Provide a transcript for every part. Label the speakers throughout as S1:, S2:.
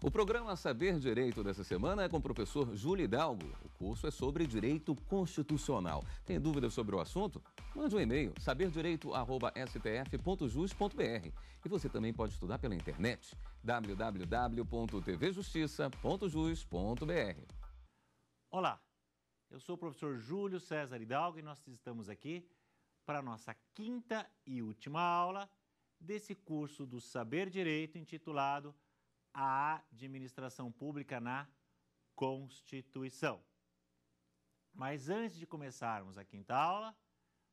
S1: O programa Saber Direito dessa semana é com o professor Júlio Hidalgo. O curso é sobre direito constitucional. Tem dúvidas sobre o assunto? Mande um e-mail saberdireito@stf.jus.br. E você também pode estudar pela internet www.tvjustiça.jus.br. Olá, eu sou o professor Júlio César Hidalgo e nós estamos aqui para a nossa quinta e última aula desse curso do Saber Direito intitulado a administração pública na Constituição. Mas antes de começarmos a quinta aula,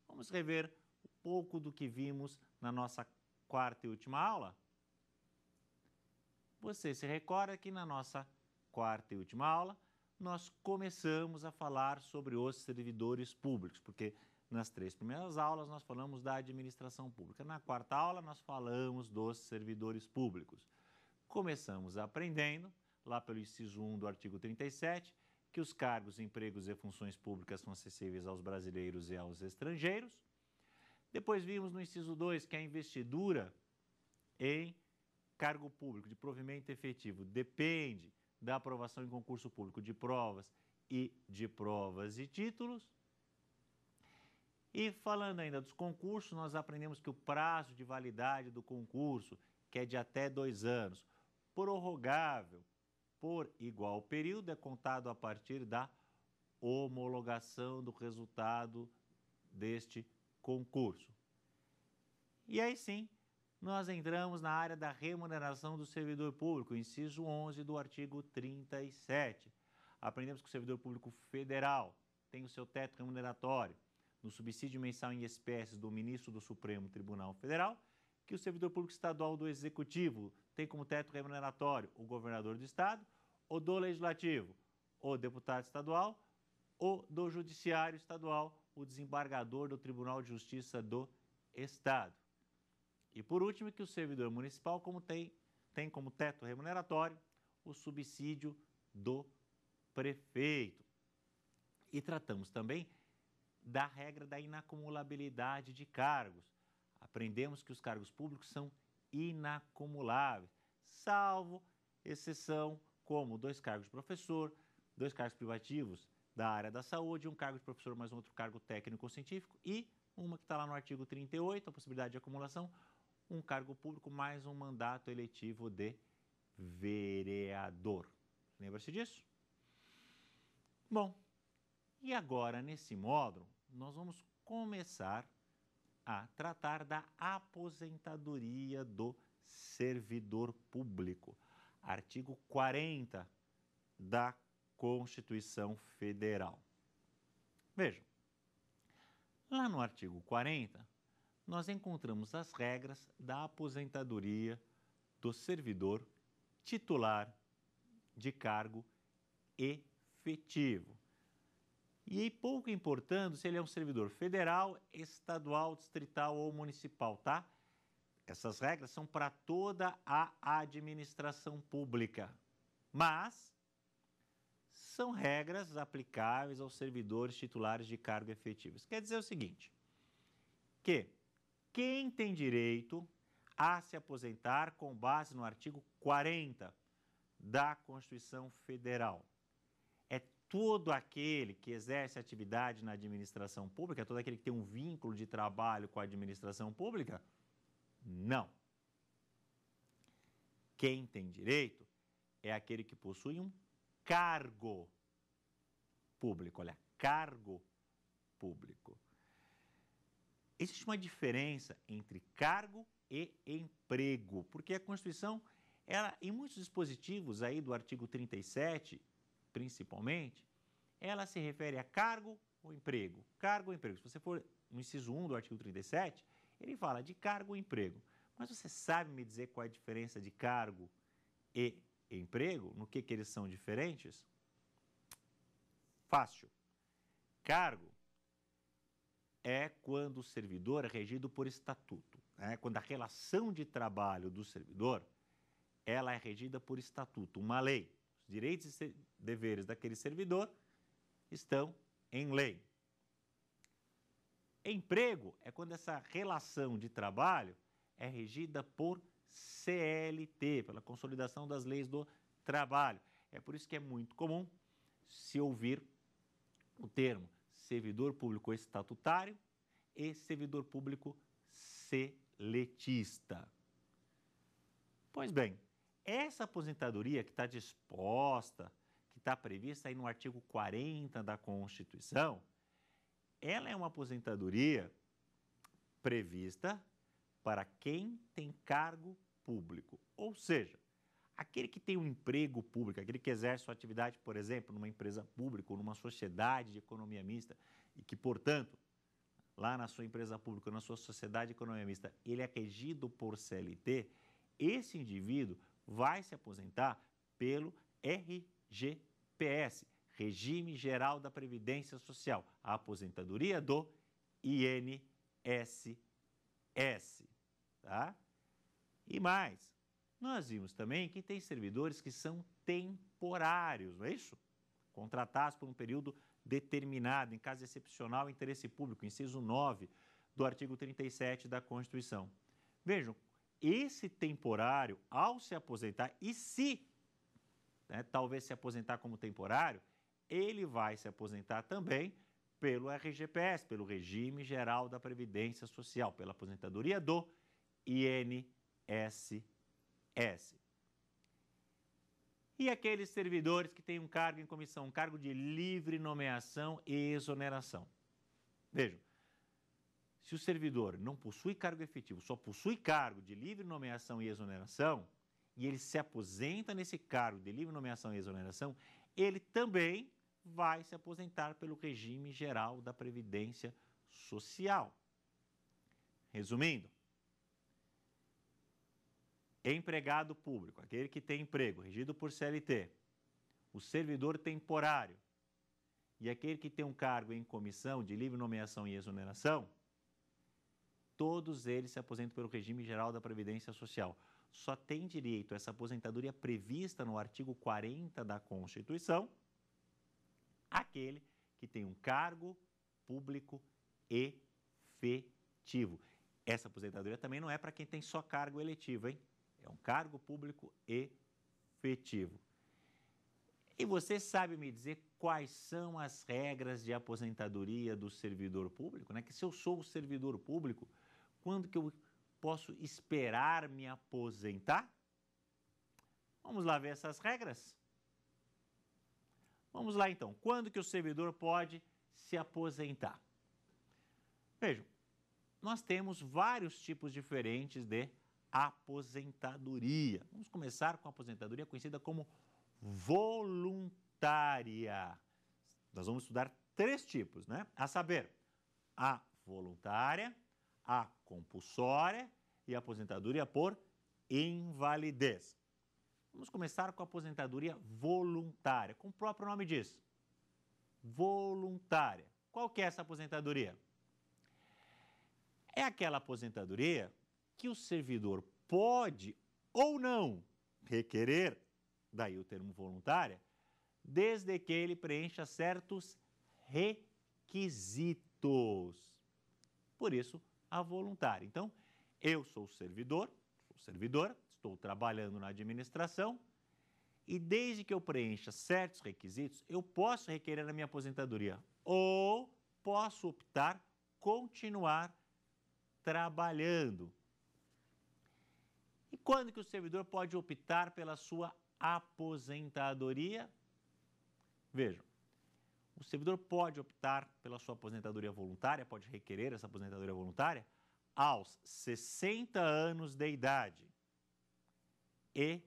S1: vamos rever um pouco do que vimos na nossa quarta e última aula. Você se recorda que na nossa quarta e última aula nós começamos a falar sobre os servidores públicos, porque nas três primeiras aulas nós falamos da administração pública, na quarta aula nós falamos dos servidores públicos. Começamos aprendendo, lá pelo inciso 1 do artigo 37, que os cargos, empregos e funções públicas são acessíveis aos brasileiros e aos estrangeiros. Depois vimos no inciso 2 que a investidura em cargo público de provimento efetivo depende da aprovação em concurso público de provas e de provas e títulos. E falando ainda dos concursos, nós aprendemos que o prazo de validade do concurso, que é de até dois anos, prorrogável por igual período é contado a partir da homologação do resultado deste concurso. E aí sim, nós entramos na área da remuneração do servidor público, inciso 11 do artigo 37. Aprendemos que o servidor público federal tem o seu teto remuneratório no subsídio mensal em espécies do ministro do Supremo Tribunal Federal, que o servidor público estadual do Executivo tem como teto remuneratório o governador do estado, o do legislativo, o deputado estadual, o do judiciário estadual, o desembargador do Tribunal de Justiça do estado. E por último, que o servidor municipal como tem, tem como teto remuneratório o subsídio do prefeito. E tratamos também da regra da inacumulabilidade de cargos. Aprendemos que os cargos públicos são inacumuláveis, salvo exceção como dois cargos de professor, dois cargos privativos da área da saúde, um cargo de professor mais um outro cargo técnico ou científico e uma que está lá no artigo 38, a possibilidade de acumulação, um cargo público mais um mandato eletivo de vereador. Lembra-se disso? Bom, e agora nesse módulo nós vamos começar a tratar da aposentadoria do servidor público. Artigo 40 da Constituição Federal. Vejam, lá no artigo 40, nós encontramos as regras da aposentadoria do servidor titular de cargo efetivo. E pouco importando se ele é um servidor federal, estadual, distrital ou municipal, tá? Essas regras são para toda a administração pública. Mas são regras aplicáveis aos servidores titulares de cargo efetivo. Isso Quer dizer o seguinte: que quem tem direito a se aposentar com base no artigo 40 da Constituição Federal todo aquele que exerce atividade na administração pública, todo aquele que tem um vínculo de trabalho com a administração pública? Não. Quem tem direito é aquele que possui um cargo público. Olha, cargo público. Existe uma diferença entre cargo e emprego, porque a Constituição, ela, em muitos dispositivos aí do artigo 37 principalmente, ela se refere a cargo ou emprego. Cargo ou emprego. Se você for no inciso 1 do artigo 37, ele fala de cargo ou emprego. Mas você sabe me dizer qual é a diferença de cargo e emprego? No que, que eles são diferentes? Fácil. Cargo é quando o servidor é regido por estatuto. Né? Quando a relação de trabalho do servidor ela é regida por estatuto, uma lei os direitos e deveres daquele servidor estão em lei. Emprego é quando essa relação de trabalho é regida por CLT, pela consolidação das leis do trabalho. É por isso que é muito comum se ouvir o termo servidor público estatutário e servidor público seletista. Pois bem, essa aposentadoria que está disposta, que está prevista aí no artigo 40 da Constituição, ela é uma aposentadoria prevista para quem tem cargo público, ou seja, aquele que tem um emprego público, aquele que exerce sua atividade, por exemplo, numa empresa pública ou numa sociedade de economia mista, e que, portanto, lá na sua empresa pública, ou na sua sociedade de economia mista, ele é regido por CLT, esse indivíduo vai se aposentar pelo RGPS, Regime Geral da Previdência Social, a aposentadoria do INSS, tá? E mais, nós vimos também que tem servidores que são temporários, não é isso? Contratados por um período determinado, em caso excepcional, interesse público, inciso 9 do artigo 37 da Constituição. Vejam, esse temporário, ao se aposentar, e se né, talvez se aposentar como temporário, ele vai se aposentar também pelo RGPS, pelo Regime Geral da Previdência Social, pela aposentadoria do INSS. E aqueles servidores que têm um cargo em comissão, um cargo de livre nomeação e exoneração. Vejam, se o servidor não possui cargo efetivo, só possui cargo de livre nomeação e exoneração, e ele se aposenta nesse cargo de livre nomeação e exoneração, ele também vai se aposentar pelo regime geral da Previdência Social. Resumindo, empregado público, aquele que tem emprego regido por CLT, o servidor temporário e aquele que tem um cargo em comissão de livre nomeação e exoneração, todos eles se aposentam pelo regime geral da Previdência Social. Só tem direito a essa aposentadoria prevista no artigo 40 da Constituição aquele que tem um cargo público efetivo. Essa aposentadoria também não é para quem tem só cargo eletivo, hein? É um cargo público efetivo. E você sabe me dizer quais são as regras de aposentadoria do servidor público, né? Que se eu sou servidor público, quando que eu posso esperar me aposentar? Vamos lá ver essas regras? Vamos lá então. Quando que o servidor pode se aposentar? Vejam, nós temos vários tipos diferentes de aposentadoria. Vamos começar com a aposentadoria conhecida como voluntária. Nós vamos estudar três tipos, né? A saber, a voluntária, a compulsória e a aposentadoria por invalidez. Vamos começar com a aposentadoria voluntária, como o próprio nome diz. Voluntária. Qual que é essa aposentadoria? É aquela aposentadoria que o servidor pode ou não requerer, daí o termo voluntária, desde que ele preencha certos requisitos. Por isso, a voluntária. Então, eu sou servidor, sou servidora, estou trabalhando na administração e desde que eu preencha certos requisitos, eu posso requerer a minha aposentadoria ou posso optar continuar trabalhando. E quando que o servidor pode optar pela sua aposentadoria? Vejam, o servidor pode optar pela sua aposentadoria voluntária, pode requerer essa aposentadoria voluntária aos 60 anos de idade e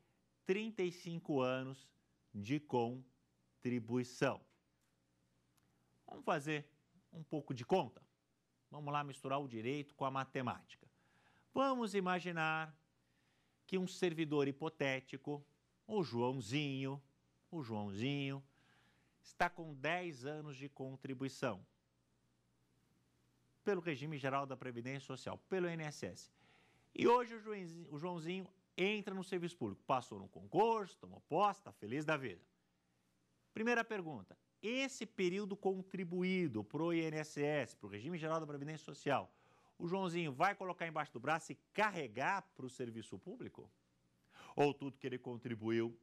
S1: 35 anos de contribuição. Vamos fazer um pouco de conta? Vamos lá misturar o direito com a matemática. Vamos imaginar que um servidor hipotético, o Joãozinho, o Joãozinho, está com 10 anos de contribuição pelo regime geral da Previdência Social, pelo INSS. E hoje o, o Joãozinho entra no serviço público, passou no concurso, tomou posse, está feliz da vida. Primeira pergunta: esse período contribuído para o INSS, para o regime geral da Previdência Social, o Joãozinho vai colocar embaixo do braço e carregar para o serviço público? Ou tudo que ele contribuiu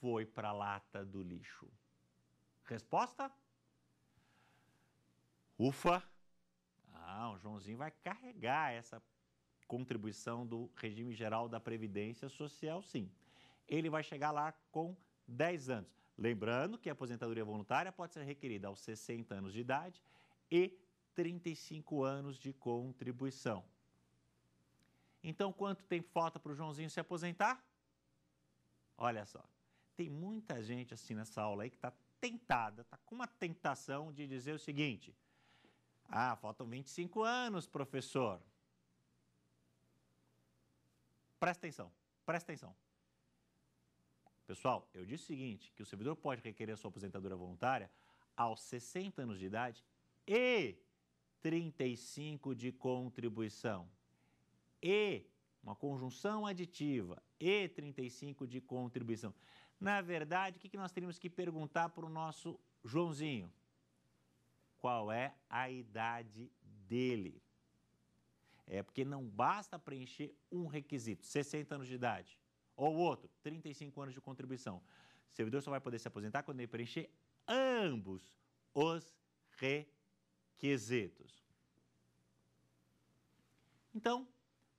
S1: foi para a lata do lixo? Resposta? Ufa! Ah, o Joãozinho vai carregar essa contribuição do regime geral da Previdência Social, sim. Ele vai chegar lá com 10 anos. Lembrando que a aposentadoria voluntária pode ser requerida aos 60 anos de idade e 35 anos de contribuição. Então, quanto tempo falta para o Joãozinho se aposentar? Olha só, tem muita gente assim nessa aula aí que está tentada, está com uma tentação de dizer o seguinte: ah, faltam 25 anos, professor. Presta atenção, presta atenção. Pessoal, eu disse o seguinte: que o servidor pode requerer a sua aposentadoria voluntária aos 60 anos de idade e 35 de contribuição. E uma conjunção aditiva e 35 de contribuição. Na verdade, o que nós teríamos que perguntar para o nosso Joãozinho? Qual é a idade dele? É porque não basta preencher um requisito, 60 anos de idade, ou outro, 35 anos de contribuição. O servidor só vai poder se aposentar quando ele preencher ambos os requisitos. Então,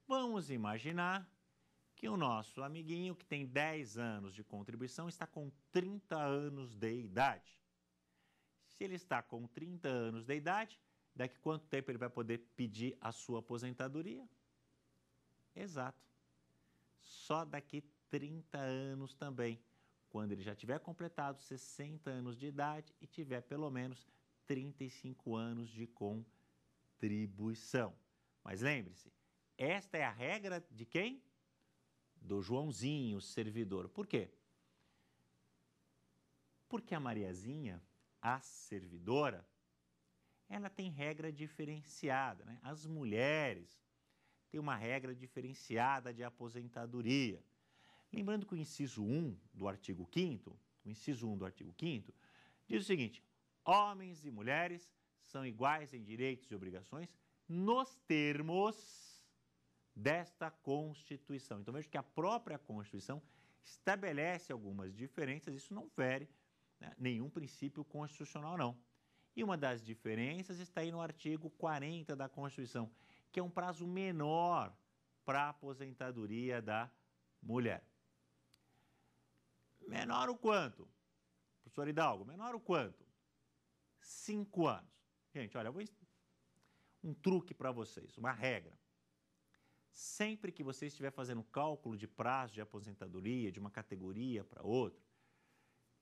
S1: vamos imaginar e o nosso amiguinho, que tem 10 anos de contribuição, está com 30 anos de idade. Se ele está com 30 anos de idade, daqui quanto tempo ele vai poder pedir a sua aposentadoria? Exato. Só daqui 30 anos também, quando ele já tiver completado 60 anos de idade e tiver pelo menos 35 anos de contribuição. Mas lembre-se, esta é a regra de quem? do Joãozinho, servidor. Por quê? Porque a Mariazinha, a servidora, ela tem regra diferenciada. Né? As mulheres têm uma regra diferenciada de aposentadoria. Lembrando que o inciso 1 do artigo 5 o inciso 1 do artigo 5 diz o seguinte: homens e mulheres são iguais em direitos e obrigações nos termos desta Constituição. Então veja que a própria Constituição estabelece algumas diferenças, isso não fere né, nenhum princípio constitucional, não. E uma das diferenças está aí no artigo 40 da Constituição, que é um prazo menor para a aposentadoria da mulher. Menor o quanto? Professor Hidalgo, menor o quanto? Cinco anos. Gente, olha, vou... um truque para vocês, uma regra sempre que você estiver fazendo cálculo de prazo de aposentadoria de uma categoria para outra,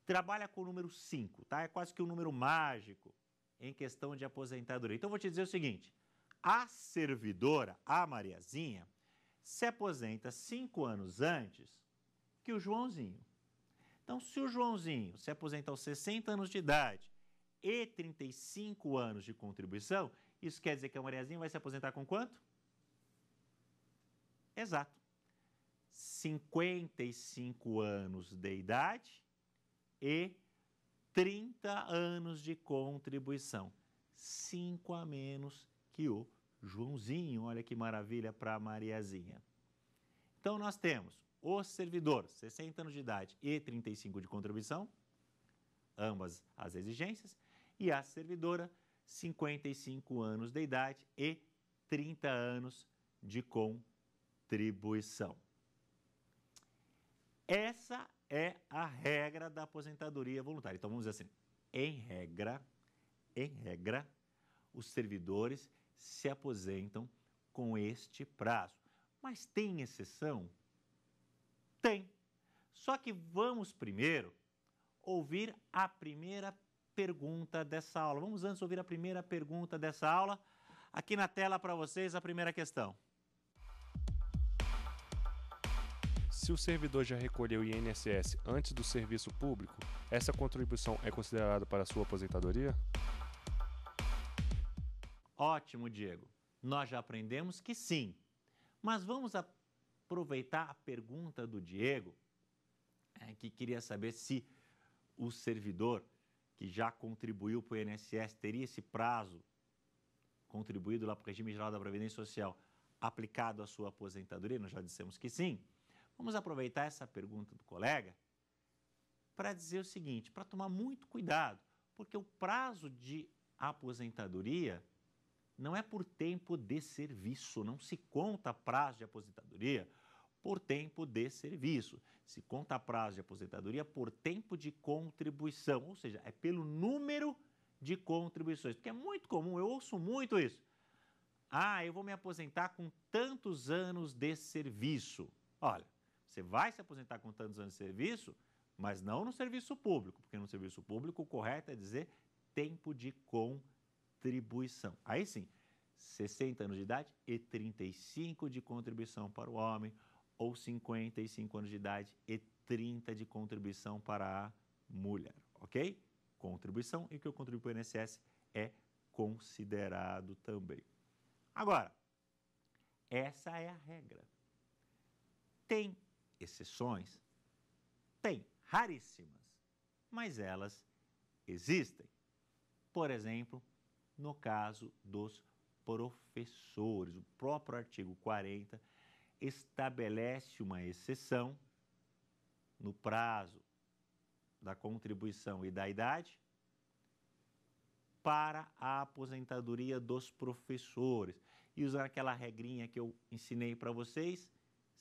S1: trabalha com o número 5, tá? É quase que um número mágico em questão de aposentadoria. Então, vou te dizer o seguinte: a servidora, a Mariazinha, se aposenta cinco anos antes que o Joãozinho. Então, se o Joãozinho se aposenta aos 60 anos de idade e 35 anos de contribuição, isso quer dizer que a Mariazinha vai se aposentar com quanto? Exato. 55 anos de idade e 30 anos de contribuição. 5 a menos que o Joãozinho. Olha que maravilha para a Mariazinha. Então nós temos o servidor, 60 anos de idade e 35 de contribuição, ambas as exigências, e a servidora, 55 anos de idade e 30 anos de contribuição contribuição. Essa é a regra da aposentadoria voluntária. Então vamos dizer assim, em regra, em regra, os servidores se aposentam com este prazo. Mas tem exceção? Tem. Só que vamos primeiro ouvir a primeira pergunta dessa aula. Vamos antes ouvir a primeira pergunta dessa aula. Aqui na tela para vocês a primeira questão. Se o servidor já recolheu o INSS antes do serviço público, essa contribuição é considerada para sua aposentadoria? Ótimo, Diego. Nós já aprendemos que sim. Mas vamos aproveitar a pergunta do Diego, é, que queria saber se o servidor que já contribuiu para o INSS teria esse prazo contribuído lá para o regime geral da Previdência Social aplicado à sua aposentadoria? Nós já dissemos que sim. Vamos aproveitar essa pergunta do colega para dizer o seguinte: para tomar muito cuidado, porque o prazo de aposentadoria não é por tempo de serviço, não se conta prazo de aposentadoria por tempo de serviço, se conta prazo de aposentadoria por tempo de contribuição, ou seja, é pelo número de contribuições, porque é muito comum, eu ouço muito isso. Ah, eu vou me aposentar com tantos anos de serviço. Olha, você vai se aposentar com tantos anos de serviço, mas não no serviço público, porque no serviço público o correto é dizer tempo de contribuição. Aí sim, 60 anos de idade e 35 de contribuição para o homem, ou 55 anos de idade e 30 de contribuição para a mulher, ok? Contribuição e que eu contribuo para o INSS é considerado também. Agora, essa é a regra. Tem exceções? Tem, raríssimas, mas elas existem. Por exemplo, no caso dos professores, o próprio artigo 40 estabelece uma exceção no prazo da contribuição e da idade para a aposentadoria dos professores. E usar aquela regrinha que eu ensinei para vocês,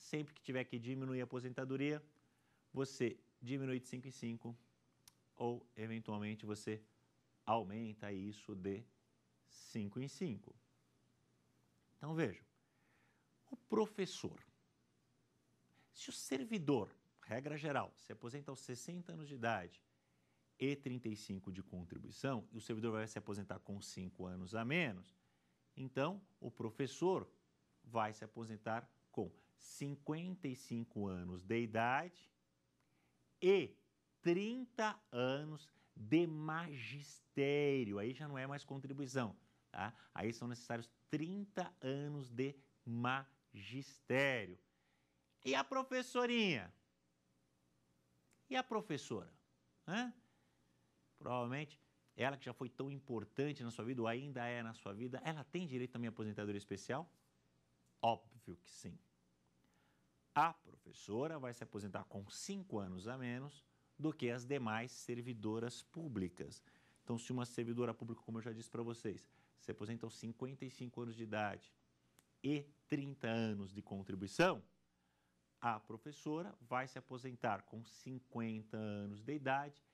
S1: sempre que tiver que diminuir a aposentadoria, você diminui de 5 em 5 ou, eventualmente, você aumenta isso de 5 em 5. Então, vejam, o professor, se o servidor, regra geral, se aposenta aos 60 anos de idade e 35 de contribuição, e o servidor vai se aposentar com 5 anos a menos, então o professor vai se aposentar com 55 anos de idade e 30 anos de magistério. Aí já não é mais contribuição, tá? Aí são necessários 30 anos de magistério. E a professorinha? E a professora? Hã? Provavelmente ela que já foi tão importante na sua vida, ou ainda é na sua vida, ela tem direito também à aposentadoria especial? Óbvio que sim. A professora vai se aposentar com cinco anos a menos do que as demais servidoras públicas. Então, se uma servidora pública, como eu já disse para vocês, se aposenta aos 55 anos de idade e 30 anos de contribuição, a professora vai se aposentar com 50 anos de idade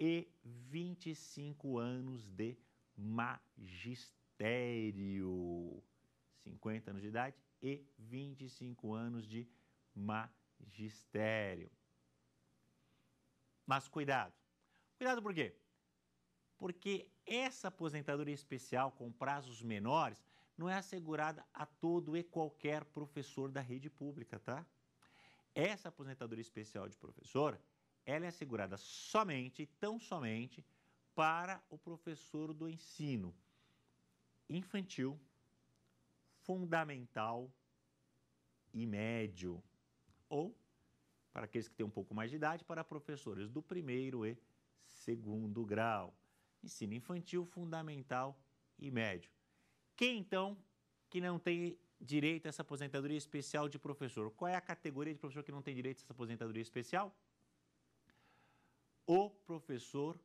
S1: e 25 anos de magistério. 50 anos de idade e 25 anos de magistério. Mas cuidado. Cuidado por quê? Porque essa aposentadoria especial com prazos menores não é assegurada a todo e qualquer professor da rede pública, tá? Essa aposentadoria especial de professor, ela é assegurada somente, tão somente, para o professor do ensino infantil, fundamental e médio ou, para aqueles que têm um pouco mais de idade, para professores do primeiro e segundo grau. Ensino infantil, fundamental e médio. Quem então que não tem direito a essa aposentadoria especial de professor? Qual é a categoria de professor que não tem direito a essa aposentadoria especial? O professor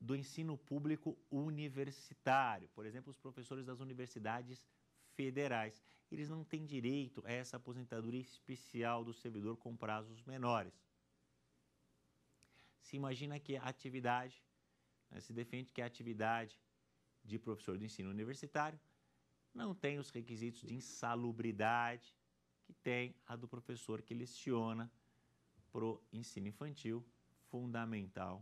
S1: do ensino público universitário, por exemplo, os professores das universidades federais. Eles não têm direito a essa aposentadoria especial do servidor com prazos menores. Se imagina que a atividade, né, se defende que a atividade de professor do ensino universitário não tem os requisitos de insalubridade que tem a do professor que leciona para o ensino infantil, fundamental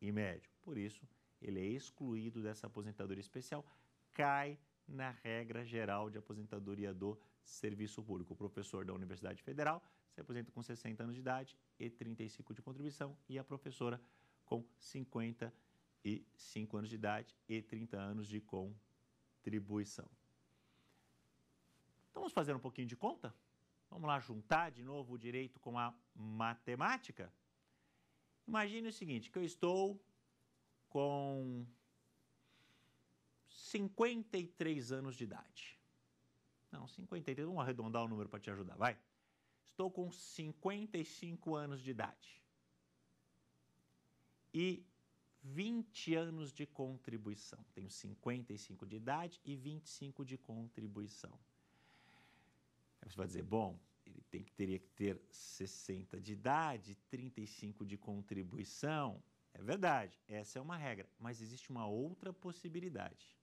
S1: e médio. Por isso, ele é excluído dessa aposentadoria especial, cai na regra geral de aposentadoria do serviço público. O professor da Universidade Federal se aposenta com 60 anos de idade e 35 de contribuição e a professora com 55 anos de idade e 30 anos de contribuição. Então, vamos fazer um pouquinho de conta? Vamos lá juntar de novo o direito com a matemática? Imagine o seguinte, que eu estou com 53 anos de idade. Não, 53, vamos arredondar o número para te ajudar, vai. Estou com 55 anos de idade. E 20 anos de contribuição. Tenho 55 de idade e 25 de contribuição. você vai dizer, bom, ele tem, teria que ter 60 de idade, 35 de contribuição. É verdade, essa é uma regra, mas existe uma outra possibilidade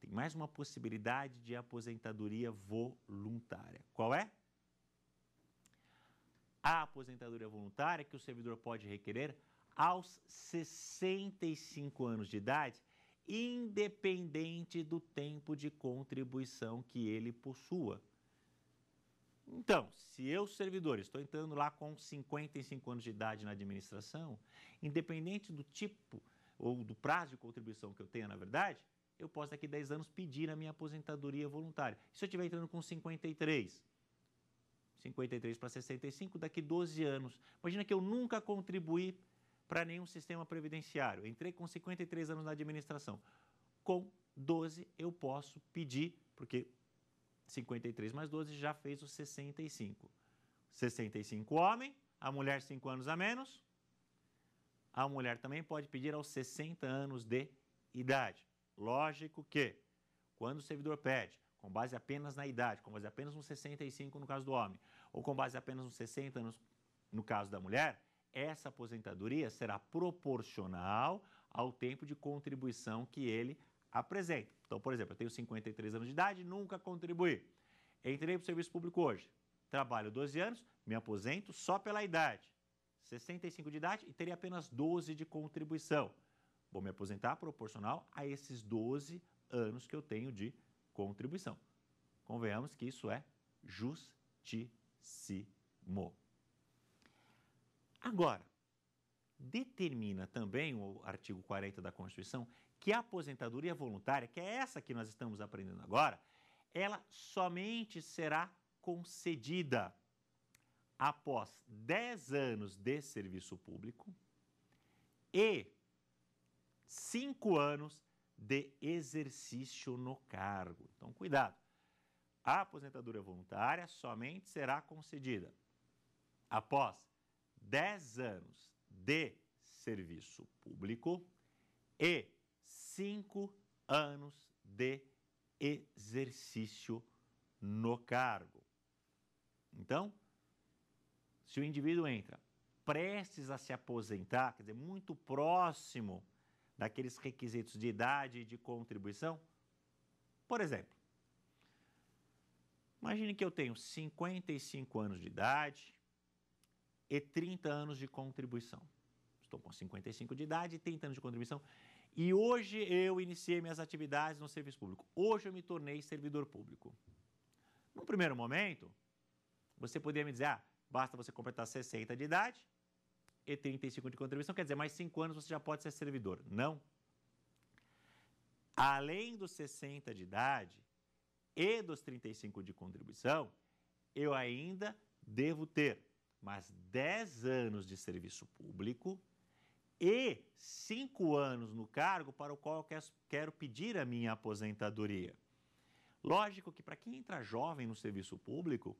S1: tem mais uma possibilidade de aposentadoria voluntária. Qual é? A aposentadoria voluntária que o servidor pode requerer aos 65 anos de idade, independente do tempo de contribuição que ele possua. Então, se eu, servidor, estou entrando lá com 55 anos de idade na administração, independente do tipo ou do prazo de contribuição que eu tenha, na verdade, eu posso daqui a 10 anos pedir a minha aposentadoria voluntária. E se eu estiver entrando com 53, 53 para 65, daqui 12 anos. Imagina que eu nunca contribuí para nenhum sistema previdenciário. Entrei com 53 anos na administração. Com 12 eu posso pedir, porque 53 mais 12 já fez os 65. 65 homem, a mulher 5 anos a menos. A mulher também pode pedir aos 60 anos de idade. Lógico que, quando o servidor pede, com base apenas na idade, com base apenas nos 65 no caso do homem, ou com base apenas nos 60 anos no caso da mulher, essa aposentadoria será proporcional ao tempo de contribuição que ele apresenta. Então, por exemplo, eu tenho 53 anos de idade, nunca contribuí. Entrei para o serviço público hoje, trabalho 12 anos, me aposento só pela idade. 65 de idade e teria apenas 12 de contribuição. Vou me aposentar proporcional a esses 12 anos que eu tenho de contribuição. Convenhamos que isso é justíssimo. Agora, determina também o artigo 40 da Constituição que a aposentadoria voluntária, que é essa que nós estamos aprendendo agora, ela somente será concedida após 10 anos de serviço público e cinco anos de exercício no cargo. Então, cuidado. A aposentadoria voluntária somente será concedida após 10 anos de serviço público e 5 anos de exercício no cargo. Então, se o indivíduo entra prestes a se aposentar, quer dizer, muito próximo daqueles requisitos de idade e de contribuição? Por exemplo, imagine que eu tenho 55 anos de idade e 30 anos de contribuição. Estou com 55 de idade e 30 anos de contribuição. E hoje eu iniciei minhas atividades no serviço público. Hoje eu me tornei servidor público. No primeiro momento, você poderia me dizer: ah, basta você completar 60 de idade e 35 de contribuição, quer dizer, mais 5 anos você já pode ser servidor. Não. Além dos 60 de idade e dos 35 de contribuição, eu ainda devo ter mais 10 anos de serviço público e 5 anos no cargo para o qual eu quero pedir a minha aposentadoria. Lógico que para quem entra jovem no serviço público,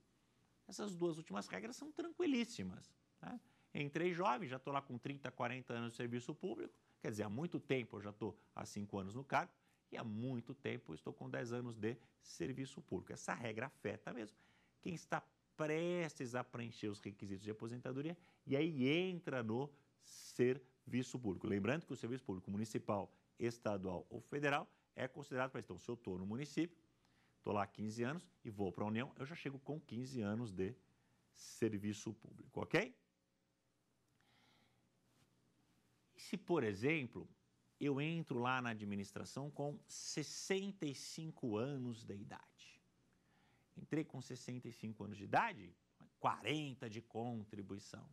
S1: essas duas últimas regras são tranquilíssimas. Né? Entrei jovem, já estou lá com 30, 40 anos de serviço público, quer dizer, há muito tempo eu já estou há 5 anos no cargo e há muito tempo eu estou com 10 anos de serviço público. Essa regra afeta mesmo quem está prestes a preencher os requisitos de aposentadoria e aí entra no serviço público. Lembrando que o serviço público municipal, estadual ou federal é considerado para então, se eu estou no município, estou lá há 15 anos e vou para a União, eu já chego com 15 anos de serviço público, ok? se, por exemplo, eu entro lá na administração com 65 anos de idade? Entrei com 65 anos de idade, 40 de contribuição.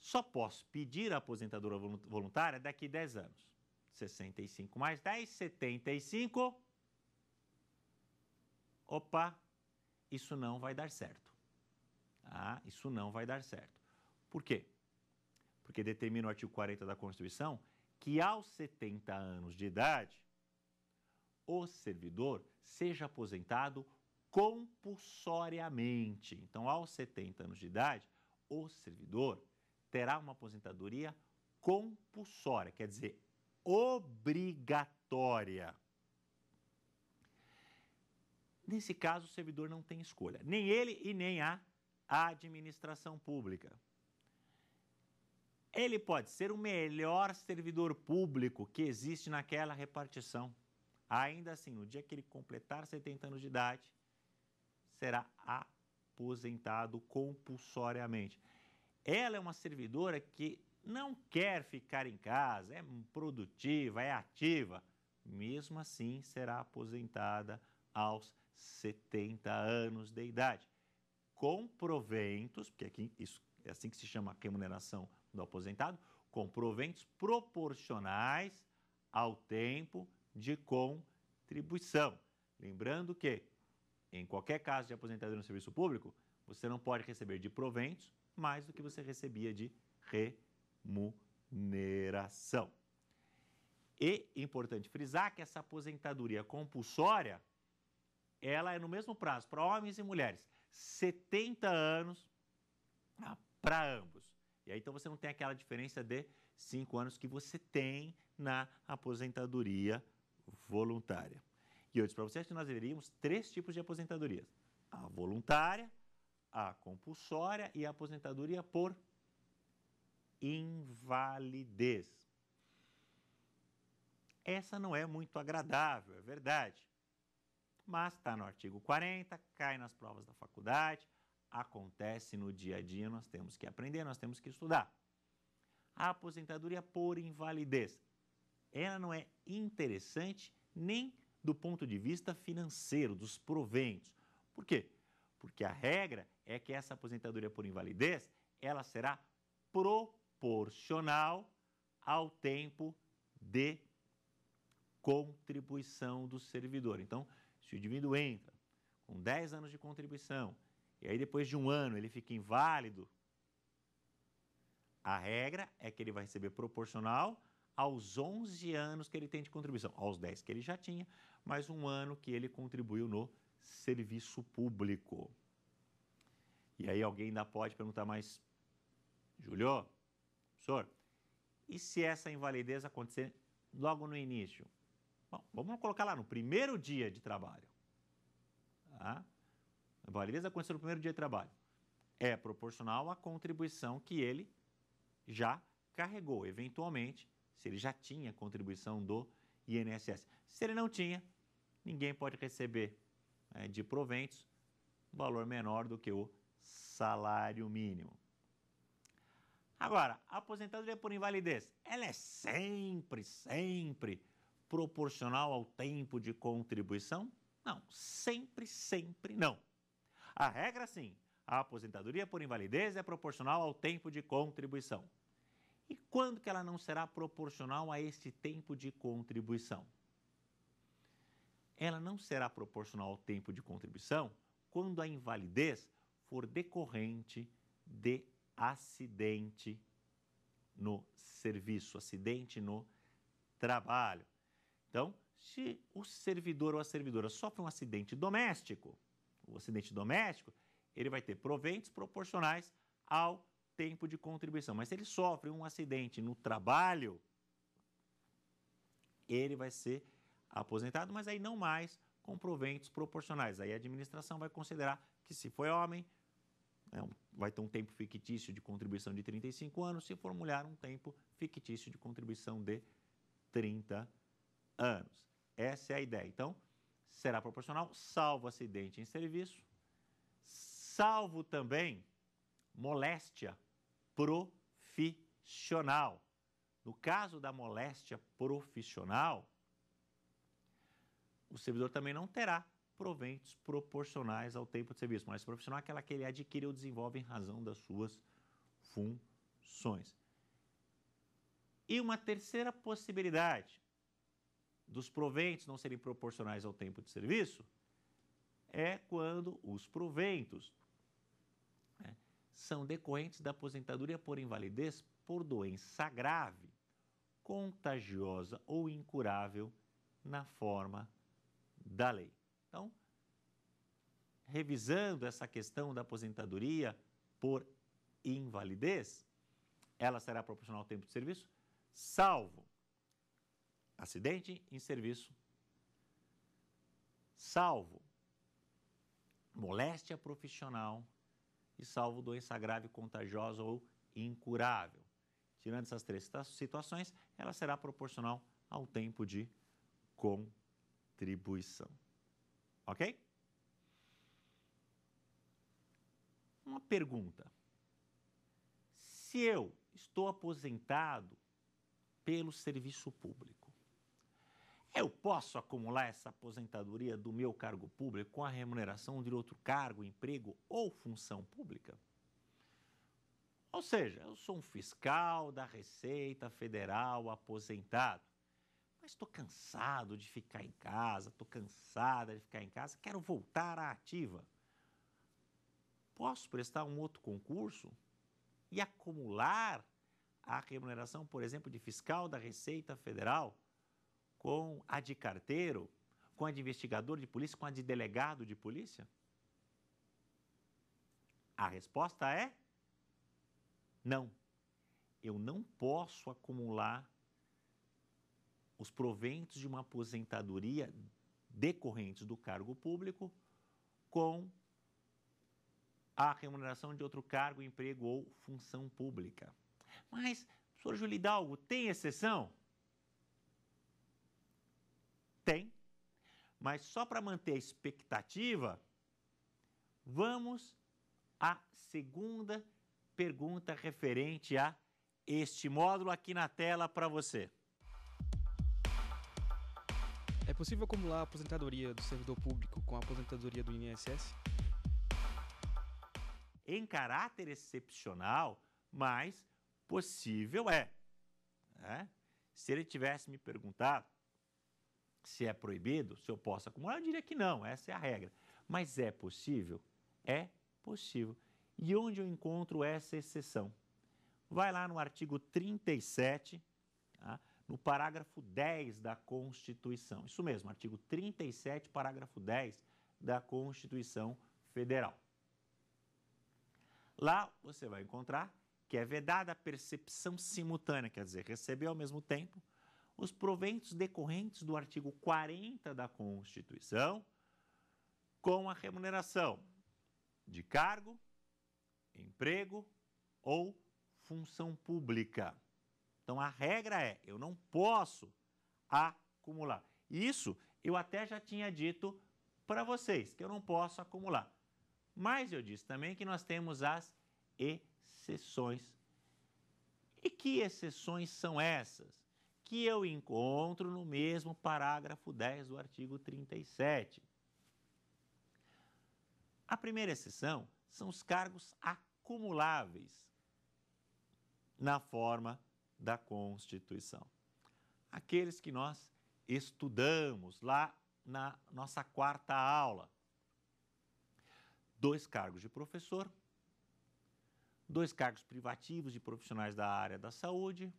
S1: Só posso pedir a aposentadora voluntária daqui 10 anos. 65 mais 10, 75. Opa, isso não vai dar certo. Ah, isso não vai dar certo. Por quê? porque determina o artigo 40 da Constituição que aos 70 anos de idade o servidor seja aposentado compulsoriamente. Então, aos 70 anos de idade, o servidor terá uma aposentadoria compulsória, quer dizer, obrigatória. Nesse caso, o servidor não tem escolha, nem ele e nem a administração pública. Ele pode ser o melhor servidor público que existe naquela repartição. Ainda assim, no dia que ele completar 70 anos de idade, será aposentado compulsoriamente. Ela é uma servidora que não quer ficar em casa, é produtiva, é ativa. Mesmo assim, será aposentada aos 70 anos de idade. Com proventos, porque aqui isso, é assim que se chama a remuneração do aposentado com proventos proporcionais ao tempo de contribuição. Lembrando que, em qualquer caso de aposentadoria no serviço público, você não pode receber de proventos mais do que você recebia de remuneração. E importante frisar que essa aposentadoria compulsória, ela é no mesmo prazo para homens e mulheres, 70 anos tá? para ambos. E aí então você não tem aquela diferença de cinco anos que você tem na aposentadoria voluntária. E eu disse para vocês que nós deveríamos três tipos de aposentadorias: a voluntária, a compulsória e a aposentadoria por invalidez. Essa não é muito agradável, é verdade. Mas está no artigo 40, cai nas provas da faculdade, acontece no dia a dia, nós temos que aprender, nós temos que estudar. A aposentadoria por invalidez, ela não é interessante nem do ponto de vista financeiro, dos proventos. Por quê? Porque a regra é que essa aposentadoria por invalidez, ela será proporcional ao tempo de contribuição do servidor. Então, se o indivíduo entra com 10 anos de contribuição e aí depois de um ano ele fica inválido, a regra é que ele vai receber proporcional aos 11 anos que ele tem de contribuição, aos 10 que ele já tinha, mais um ano que ele contribuiu no serviço público. E aí alguém ainda pode perguntar mais, Julio, professor, e se essa invalidez acontecer logo no início? Bom, vamos colocar lá no primeiro dia de trabalho. Tá? a então, validez aconteceu no primeiro dia de trabalho é proporcional à contribuição que ele já carregou, eventualmente, se ele já tinha contribuição do INSS. Se ele não tinha, ninguém pode receber é, de proventos um valor menor do que o salário mínimo. Agora, a aposentadoria por invalidez, ela é sempre, sempre proporcional ao tempo de contribuição? Não, sempre, sempre não. A regra, sim, a aposentadoria por invalidez é proporcional ao tempo de contribuição. E quando que ela não será proporcional a este tempo de contribuição? Ela não será proporcional ao tempo de contribuição quando a invalidez for decorrente de acidente no serviço, acidente no trabalho. Então, se o servidor ou a servidora sofre um acidente doméstico, o acidente doméstico, ele vai ter proventos proporcionais ao tempo de contribuição. Mas se ele sofre um acidente no trabalho, ele vai ser aposentado, mas aí não mais com proventos proporcionais. Aí a administração vai considerar que se foi homem, né, vai ter um tempo fictício de contribuição de 35 anos, se for mulher, um tempo fictício de contribuição de 30 anos. Essa é a ideia. Então, será proporcional, salvo acidente em serviço, salvo também moléstia profissional. No caso da moléstia profissional, o servidor também não terá proventos proporcionais ao tempo de serviço. Moléstia profissional é aquela que ele adquire ou desenvolve em razão das suas funções. E uma terceira possibilidade, dos proventos não serem proporcionais ao tempo de serviço é quando os proventos né, são decorrentes da aposentadoria por invalidez por doença grave, contagiosa ou incurável na forma da lei. Então, revisando essa questão da aposentadoria por invalidez, ela será proporcional ao tempo de serviço, salvo acidente em serviço, salvo moléstia profissional e salvo doença grave, contagiosa ou incurável. Tirando essas três situações, ela será proporcional ao tempo de contribuição. Ok? Uma pergunta. Se eu estou aposentado pelo serviço público, eu posso acumular essa aposentadoria do meu cargo público com a remuneração de outro cargo, emprego ou função pública? Ou seja, eu sou um fiscal da Receita Federal aposentado, mas estou cansado de ficar em casa, estou cansada de ficar em casa, quero voltar à ativa. Posso prestar um outro concurso e acumular a remuneração, por exemplo, de fiscal da Receita Federal? com a de carteiro, com a de investigador de polícia, com a de delegado de polícia? A resposta é não. Eu não posso acumular os proventos de uma aposentadoria decorrentes do cargo público com a remuneração de outro cargo, emprego ou função pública. Mas, professor Julidalgo, tem exceção? Tem. Mas só para manter a expectativa, vamos à segunda pergunta referente a este módulo aqui na tela para você. É possível acumular a aposentadoria do servidor público com a aposentadoria do INSS? Em caráter excepcional, mas possível é. Né? Se ele tivesse me perguntado se é proibido, se eu posso acumular, eu diria que não, essa é a regra. Mas é possível? É possível. E onde eu encontro essa exceção? Vai lá no artigo 37, tá? no parágrafo 10 da Constituição. Isso mesmo, artigo 37, parágrafo 10 da Constituição Federal. Lá você vai encontrar que é vedada a percepção simultânea, quer dizer, receber ao mesmo tempo os proventos decorrentes do artigo 40 da Constituição com a remuneração de cargo, emprego ou função pública. Então a regra é: eu não posso acumular. Isso eu até já tinha dito para vocês, que eu não posso acumular. Mas eu disse também que nós temos as exceções. E que exceções são essas? que eu encontro no mesmo parágrafo 10 do artigo 37. A primeira exceção são os cargos acumuláveis na forma da Constituição. Aqueles que nós estudamos lá na nossa quarta aula. Dois cargos de professor, dois cargos privativos de profissionais da área da saúde,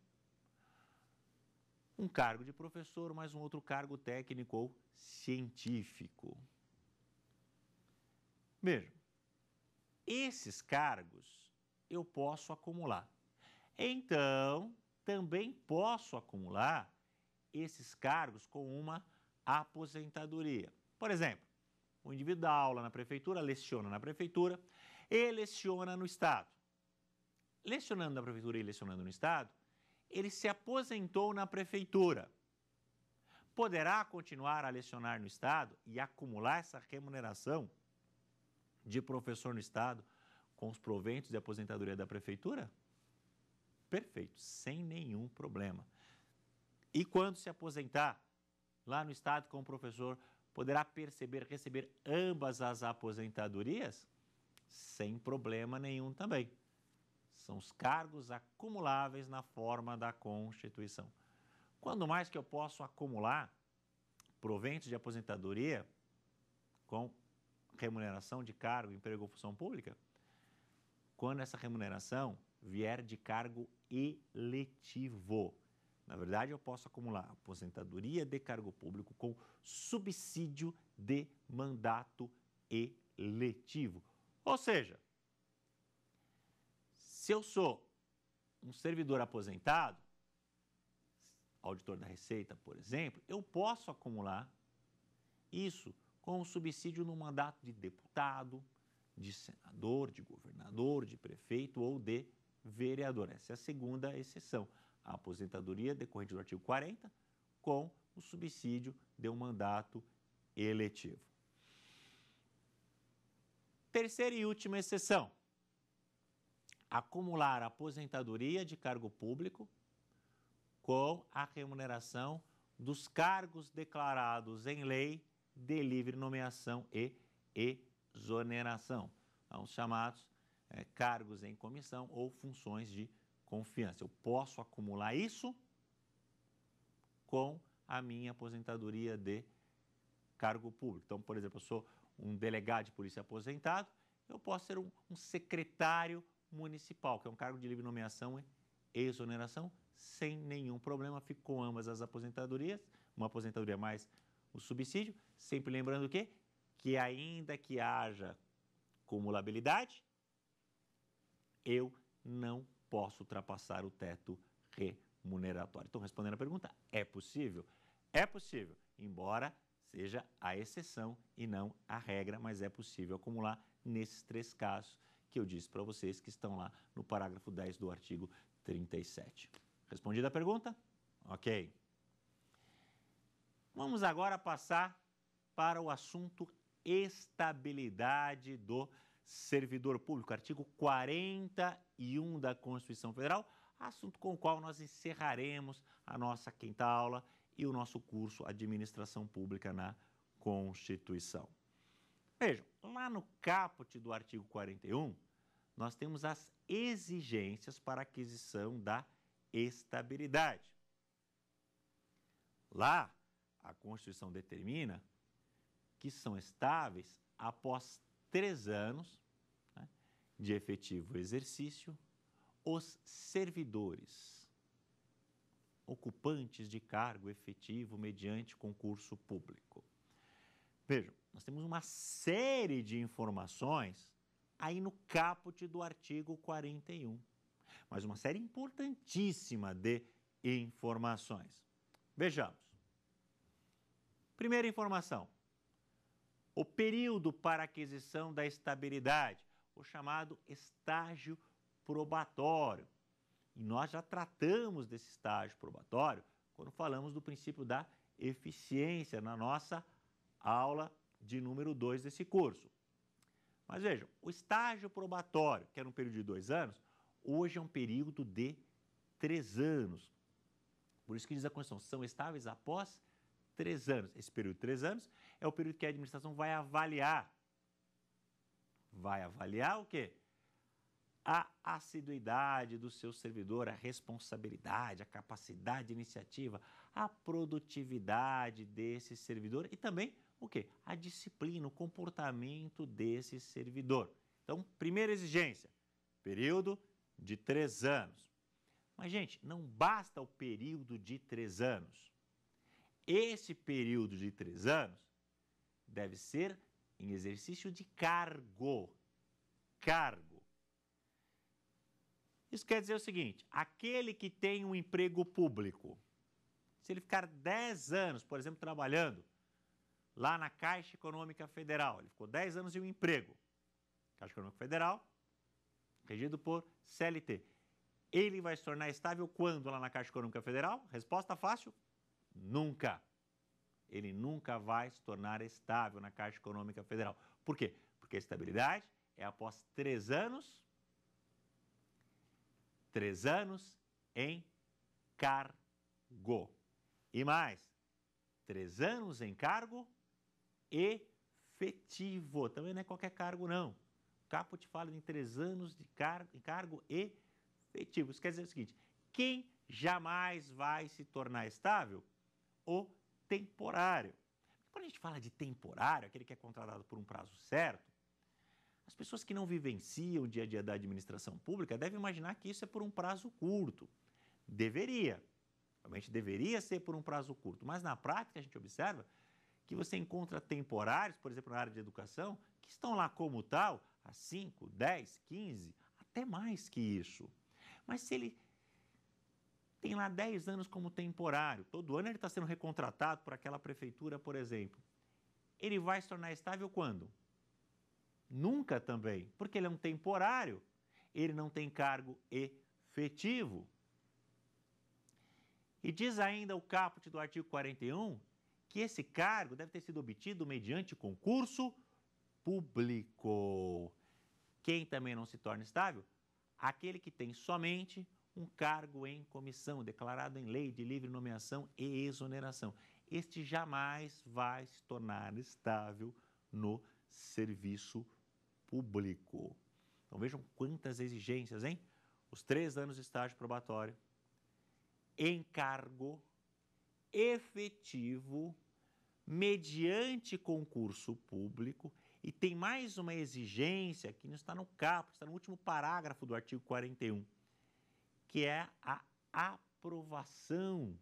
S1: um cargo de professor, mais um outro cargo técnico ou científico. Veja, esses cargos eu posso acumular. Então, também posso acumular esses cargos com uma aposentadoria. Por exemplo, o indivíduo dá aula na prefeitura, leciona na prefeitura e leciona no Estado. Lecionando na prefeitura e lecionando no Estado, ele se aposentou na prefeitura. Poderá continuar a lecionar no Estado e acumular essa remuneração de professor no Estado com os proventos de aposentadoria da prefeitura? Perfeito, sem nenhum problema. E quando se aposentar lá no Estado como professor, poderá perceber, receber ambas as aposentadorias? Sem problema nenhum também. São os cargos acumuláveis na forma da Constituição. Quando mais que eu posso acumular proventos de aposentadoria com remuneração de cargo, emprego ou função pública? Quando essa remuneração vier de cargo eletivo. Na verdade, eu posso acumular aposentadoria de cargo público com subsídio de mandato eletivo. Ou seja, se eu sou um servidor aposentado, auditor da Receita, por exemplo, eu posso acumular isso com o subsídio no mandato de deputado, de senador, de governador, de prefeito ou de vereador. Essa é a segunda exceção. A aposentadoria decorrente do artigo 40 com o subsídio de um mandato eletivo. Terceira e última exceção: acumular a aposentadoria de cargo público com a remuneração dos cargos declarados em lei de livre nomeação e exoneração. os chamados é, cargos em comissão ou funções de confiança. Eu posso acumular isso com a minha aposentadoria de cargo público. Então, por exemplo, eu sou um delegado de polícia aposentado, eu posso ser um, um secretário municipal, que é um cargo de livre nomeação e exoneração, sem nenhum problema. Ficou ambas as aposentadorias, uma aposentadoria mais o subsídio. Sempre lembrando que, que ainda que haja cumulabilidade, eu não posso ultrapassar o teto remuneratório. Então, respondendo à pergunta, é possível? É possível, embora seja a exceção e não a regra, mas é possível acumular nesses três casos que eu disse para vocês que estão lá no parágrafo 10 do artigo 37. Respondida a pergunta? Ok. Vamos agora passar para o assunto estabilidade do servidor público, artigo 41 da Constituição Federal, assunto com o qual nós encerraremos a nossa quinta aula e o nosso curso Administração Pública na Constituição. Vejam, lá no caput do artigo 41, nós temos as exigências para aquisição da estabilidade. Lá, a Constituição determina que são estáveis após três anos né, de efetivo exercício os servidores ocupantes de cargo efetivo mediante concurso público. Vejam, nós temos uma série de informações aí no caput do artigo 41. Mas uma série importantíssima de informações. Vejamos. Primeira informação: o período para aquisição da estabilidade, o chamado estágio probatório. E nós já tratamos desse estágio probatório quando falamos do princípio da eficiência na nossa aula de número 2 desse curso. Mas vejam, o estágio probatório, que era um período de dois anos, hoje é um período de três anos. Por isso que diz a Constituição, são estáveis após três anos. Esse período de três anos é o período que a administração vai avaliar. Vai avaliar o quê? A assiduidade do seu servidor, a responsabilidade, a capacidade iniciativa, a produtividade desse servidor e também o que? A disciplina, o comportamento desse servidor. Então, primeira exigência, período de três anos. Mas, gente, não basta o período de três anos. Esse período de três anos deve ser em exercício de cargo. Cargo. Isso quer dizer o seguinte: aquele que tem um emprego público se ele ficar 10 anos, por exemplo, trabalhando lá na Caixa Econômica Federal, ele ficou 10 anos em um emprego, Caixa Econômica Federal, regido por CLT. Ele vai se tornar estável quando lá na Caixa Econômica Federal? Resposta fácil: nunca. Ele nunca vai se tornar estável na Caixa Econômica Federal. Por quê? Porque a estabilidade é após três anos, três anos em cargo. E mais, três anos em cargo efetivo. Também não é qualquer cargo, não. O caput fala em três anos de cargo, em cargo efetivo. Isso quer dizer o seguinte: quem jamais vai se tornar estável? O temporário. Quando a gente fala de temporário, aquele que é contratado por um prazo certo, as pessoas que não vivenciam o dia a dia da administração pública devem imaginar que isso é por um prazo curto. Deveria. Realmente deveria ser por um prazo curto, mas na prática a gente observa que você encontra temporários, por exemplo, na área de educação, que estão lá como tal há 5, 10, 15, até mais que isso. Mas se ele tem lá 10 anos como temporário, todo ano ele está sendo recontratado por aquela prefeitura, por exemplo, ele vai se tornar estável quando? Nunca também, porque ele é um temporário, ele não tem cargo efetivo. E diz ainda o caput do artigo 41 que esse cargo deve ter sido obtido mediante concurso público. Quem também não se torna estável? Aquele que tem somente um cargo em comissão, declarado em lei de livre nomeação e exoneração. Este jamais vai se tornar estável no serviço público. Então vejam quantas exigências, hein? Os três anos de estágio probatório, encargo efetivo mediante concurso público. E tem mais uma exigência que não está no capo, está no último parágrafo do artigo 41, que é a aprovação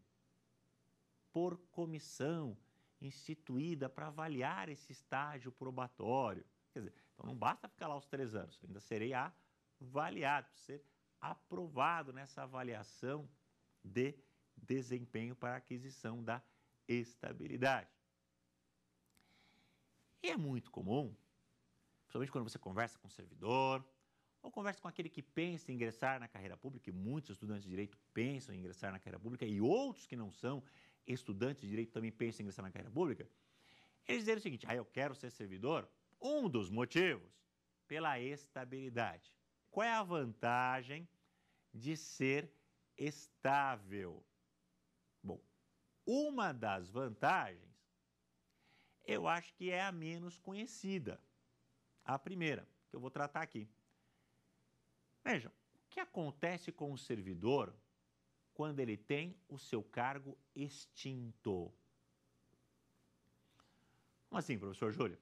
S1: por comissão instituída para avaliar esse estágio probatório. Quer dizer, então não basta ficar lá os três anos, ainda serei avaliado, ser aprovado nessa avaliação de desempenho para aquisição da estabilidade. E é muito comum, principalmente quando você conversa com um servidor, ou conversa com aquele que pensa em ingressar na carreira pública, e muitos estudantes de direito pensam em ingressar na carreira pública, e outros que não são estudantes de direito também pensam em ingressar na carreira pública, eles dizem o seguinte: ah, eu quero ser servidor. Um dos motivos, pela estabilidade. Qual é a vantagem de ser estável. Bom, uma das vantagens eu acho que é a menos conhecida. A primeira, que eu vou tratar aqui. Vejam, o que acontece com o servidor quando ele tem o seu cargo extinto? Como assim, professor Júlio?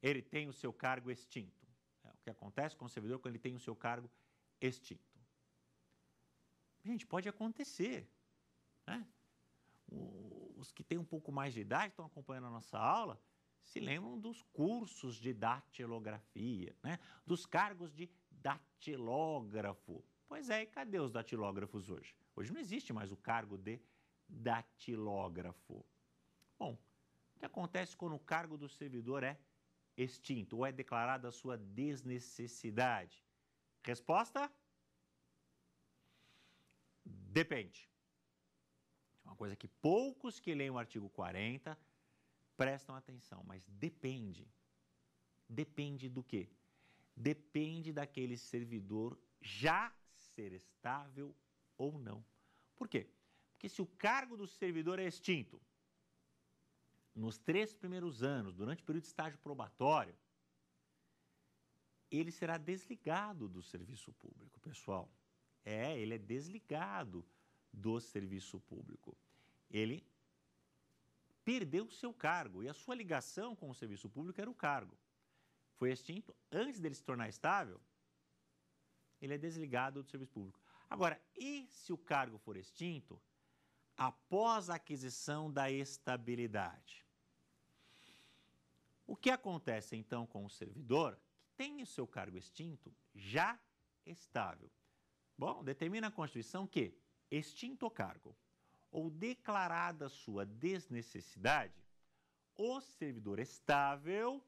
S1: Ele tem o seu cargo extinto. É o que acontece com o servidor quando ele tem o seu cargo extinto. Gente, pode acontecer. Né? Os que têm um pouco mais de idade, estão acompanhando a nossa aula, se lembram dos cursos de datilografia, né? dos cargos de datilógrafo. Pois é, e cadê os datilógrafos hoje? Hoje não existe mais o cargo de datilógrafo. Bom, o que acontece quando o cargo do servidor é extinto ou é declarada a sua desnecessidade? Resposta? Depende. Uma coisa que poucos que leem o artigo 40 prestam atenção, mas depende. Depende do quê? Depende daquele servidor já ser estável ou não. Por quê? Porque se o cargo do servidor é extinto nos três primeiros anos, durante o período de estágio probatório, ele será desligado do serviço público, pessoal. É, ele é desligado do serviço público. Ele perdeu o seu cargo e a sua ligação com o serviço público era o cargo. Foi extinto antes dele se tornar estável, ele é desligado do serviço público. Agora, e se o cargo for extinto após a aquisição da estabilidade? O que acontece então com o servidor que tem o seu cargo extinto já estável? Bom, determina a Constituição que, extinto o cargo ou declarada sua desnecessidade, o servidor estável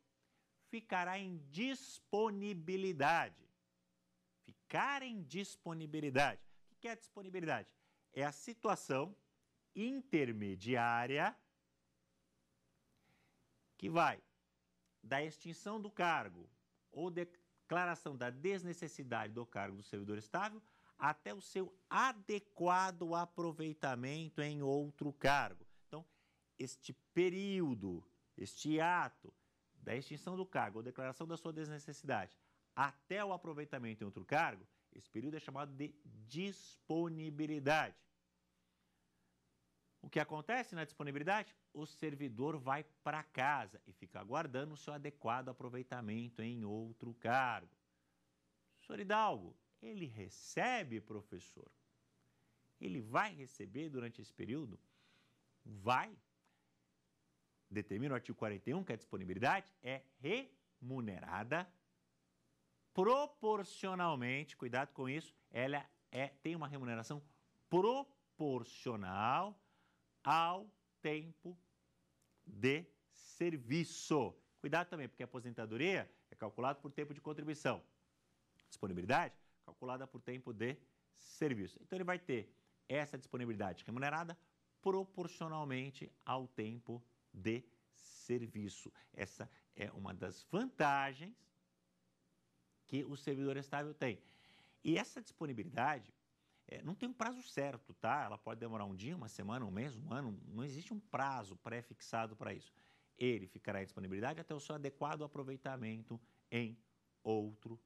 S1: ficará em disponibilidade. Ficar em disponibilidade. O que é a disponibilidade? É a situação intermediária que vai da extinção do cargo ou declaração da desnecessidade do cargo do servidor estável até o seu adequado aproveitamento em outro cargo. Então, este período, este ato da extinção do cargo ou declaração da sua desnecessidade até o aproveitamento em outro cargo, esse período é chamado de disponibilidade. O que acontece na disponibilidade? O servidor vai para casa e fica aguardando o seu adequado aproveitamento em outro cargo. Senhor Hidalgo, ele recebe professor. Ele vai receber durante esse período? Vai. Determina o artigo 41 que é a disponibilidade é remunerada proporcionalmente. Cuidado com isso, ela é, tem uma remuneração proporcional ao tempo de serviço. Cuidado também, porque a aposentadoria é calculada por tempo de contribuição. Disponibilidade calculada por tempo de serviço. Então ele vai ter essa disponibilidade remunerada proporcionalmente ao tempo de serviço. Essa é uma das vantagens que o servidor estável tem. E essa disponibilidade é, não tem um prazo certo, tá? Ela pode demorar um dia, uma semana, um mês, um ano, não existe um prazo pré-fixado para isso. Ele ficará em disponibilidade até o seu adequado aproveitamento em outro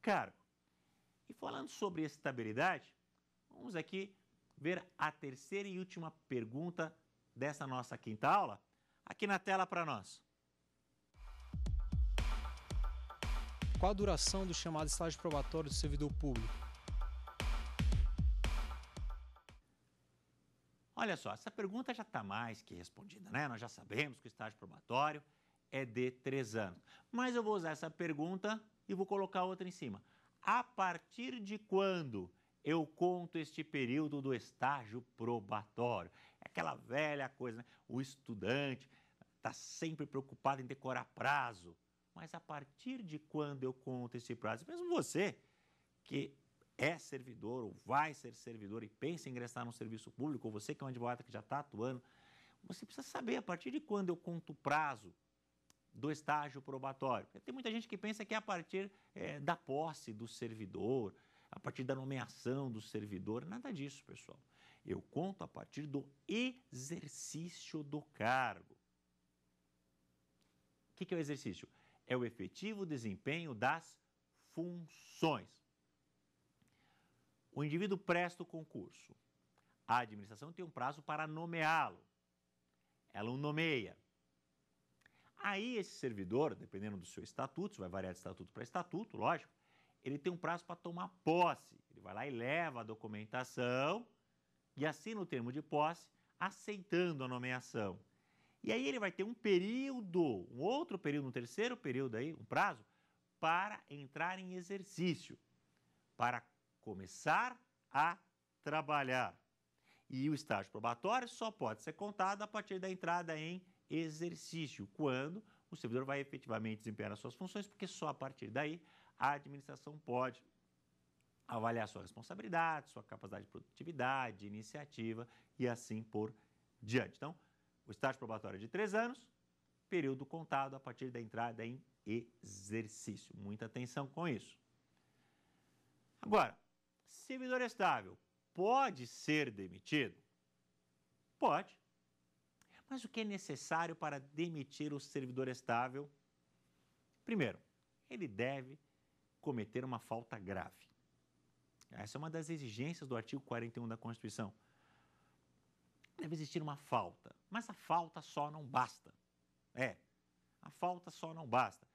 S1: cargo. E falando sobre estabilidade, vamos aqui ver a terceira e última pergunta dessa nossa quinta aula aqui na tela para nós. Qual a duração do chamado estágio probatório do servidor público? Olha só, essa pergunta já está mais que respondida, né? Nós já sabemos que o estágio probatório é de três anos. Mas eu vou usar essa pergunta e vou colocar outra em cima a partir de quando eu conto este período do estágio probatório. É aquela velha coisa, né? o estudante está sempre preocupado em decorar prazo. Mas a partir de quando eu conto esse prazo? Mesmo você que é servidor ou vai ser servidor e pensa em ingressar no serviço público, ou você que é um advogado que já está atuando, você precisa saber a partir de quando eu conto o prazo do estágio probatório. tem muita gente que pensa que é a partir é, da posse do servidor, a partir da nomeação do servidor, nada disso, pessoal. Eu conto a partir do exercício do cargo. O que, que é o exercício? É o efetivo desempenho das funções. O indivíduo presta o concurso. A administração tem um prazo para nomeá-lo. Ela o nomeia. Aí esse servidor, dependendo do seu estatuto, vai variar de estatuto para estatuto, lógico, ele tem um prazo para tomar posse. Ele vai lá e leva a documentação e assina o termo de posse, aceitando a nomeação. E aí ele vai ter um período, um outro período, um terceiro período aí, um prazo, para entrar em exercício, para começar a trabalhar. E o estágio probatório só pode ser contado a partir da entrada em exercício, quando o servidor vai efetivamente desempenhar as suas funções, porque só a partir daí a administração pode avaliar sua responsabilidade, sua capacidade de produtividade, iniciativa e assim por diante. Então, o estágio probatório é de três anos, período contado a partir da entrada em exercício. Muita atenção com isso. Agora, servidor estável pode ser demitido? Pode. Mas o que é necessário para demitir o servidor estável? Primeiro, ele deve cometer uma falta grave. Essa é uma das exigências do artigo 41 da Constituição. Deve existir uma falta, mas a falta só não basta. É, a falta só não basta.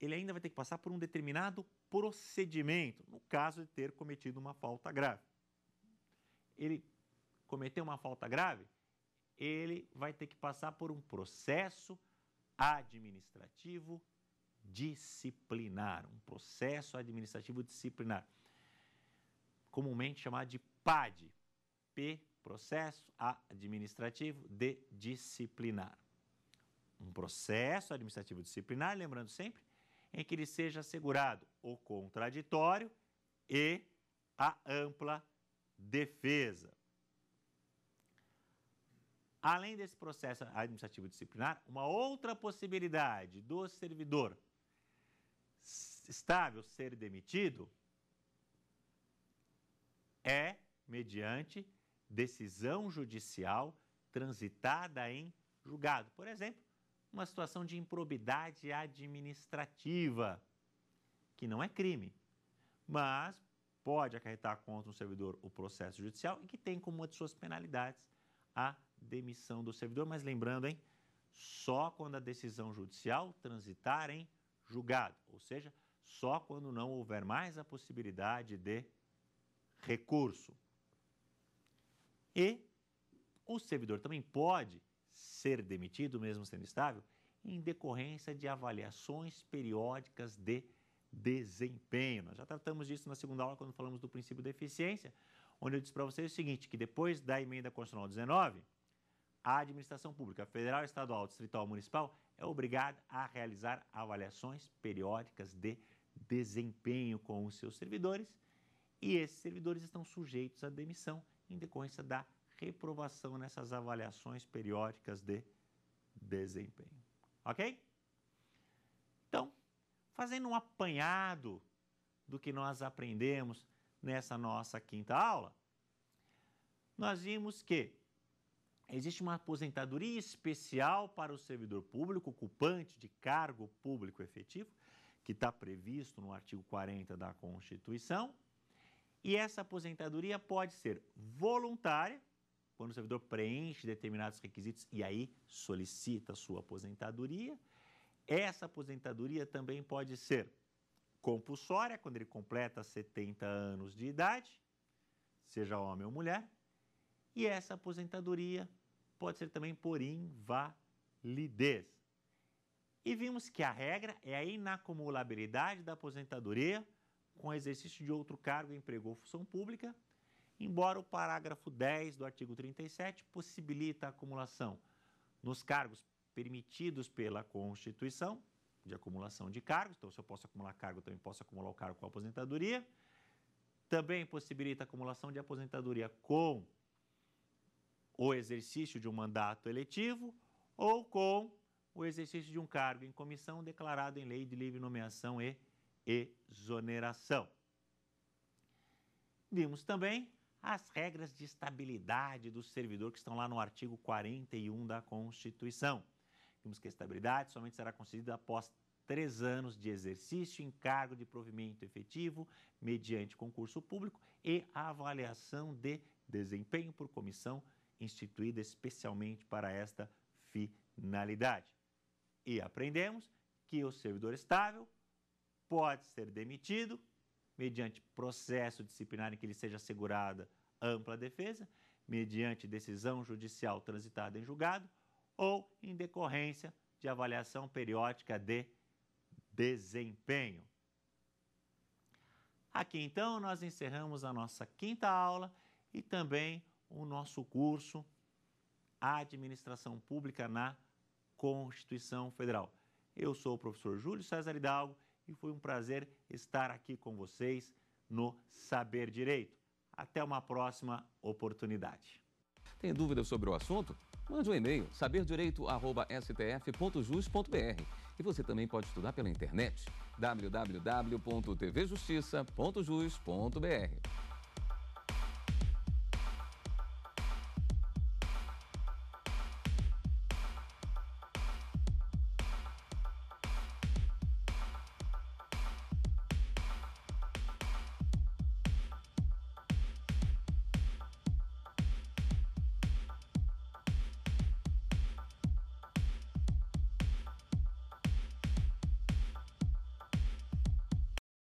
S1: Ele ainda vai ter que passar por um determinado procedimento, no caso de ter cometido uma falta grave. Ele cometeu uma falta grave? ele vai ter que passar por um processo administrativo disciplinar, um processo administrativo disciplinar, comumente chamado de PAD, P, processo administrativo de disciplinar. Um processo administrativo disciplinar, lembrando sempre, em que ele seja assegurado o contraditório e a ampla defesa. Além desse processo administrativo disciplinar, uma outra possibilidade do servidor estável ser demitido é mediante decisão judicial transitada em julgado. Por exemplo, uma situação de improbidade administrativa, que não é crime, mas pode acarretar contra um servidor o processo judicial e que tem como uma de suas penalidades a demissão do servidor, mas lembrando, hein? Só quando a decisão judicial transitar em julgado, ou seja, só quando não houver mais a possibilidade de recurso. E o servidor também pode ser demitido, mesmo sendo estável, em decorrência de avaliações periódicas de desempenho. Nós já tratamos disso na segunda aula, quando falamos do princípio da eficiência, onde eu disse para vocês o seguinte, que depois da emenda constitucional 19, a administração pública federal, estadual, distrital, municipal é obrigada a realizar avaliações periódicas de desempenho com os seus servidores e esses servidores estão sujeitos à demissão em decorrência da reprovação nessas avaliações periódicas de desempenho. Ok? Então, fazendo um apanhado do que nós aprendemos nessa nossa quinta aula, nós vimos que Existe uma aposentadoria especial para o servidor público, ocupante de cargo público efetivo, que está previsto no artigo 40 da Constituição. E essa aposentadoria pode ser voluntária, quando o servidor preenche determinados requisitos e aí solicita a sua aposentadoria. Essa aposentadoria também pode ser compulsória, quando ele completa 70 anos de idade, seja homem ou mulher. E essa aposentadoria pode ser também por invalidez. E vimos que a regra é a inacumulabilidade da aposentadoria com exercício de outro cargo, emprego ou função pública, embora o parágrafo 10 do artigo 37 possibilita a acumulação nos cargos permitidos pela Constituição, de acumulação de cargos, então se eu posso acumular cargo, também posso acumular o cargo com a aposentadoria. Também possibilita a acumulação de aposentadoria com o exercício de um mandato eletivo ou com o exercício de um cargo em comissão declarado em lei de livre nomeação e exoneração. Vimos também as regras de estabilidade do servidor que estão lá no artigo 41 da Constituição. Vimos que a estabilidade somente será concedida após três anos de exercício em cargo de provimento efetivo, mediante concurso público e avaliação de desempenho por comissão instituída especialmente para esta finalidade. E aprendemos que o servidor estável pode ser demitido mediante processo disciplinar em que lhe seja assegurada ampla defesa, mediante decisão judicial transitada em julgado ou em decorrência de avaliação periódica de desempenho. Aqui então nós encerramos a nossa quinta aula e também o nosso curso Administração Pública na Constituição Federal. Eu sou o professor Júlio César Hidalgo e foi um prazer estar aqui com vocês no Saber Direito. Até uma próxima oportunidade. Tem dúvidas sobre o assunto? Mande um e-mail saberdireito@stf.jus.br. E você também pode estudar pela internet www.tvjustiça.jus.br.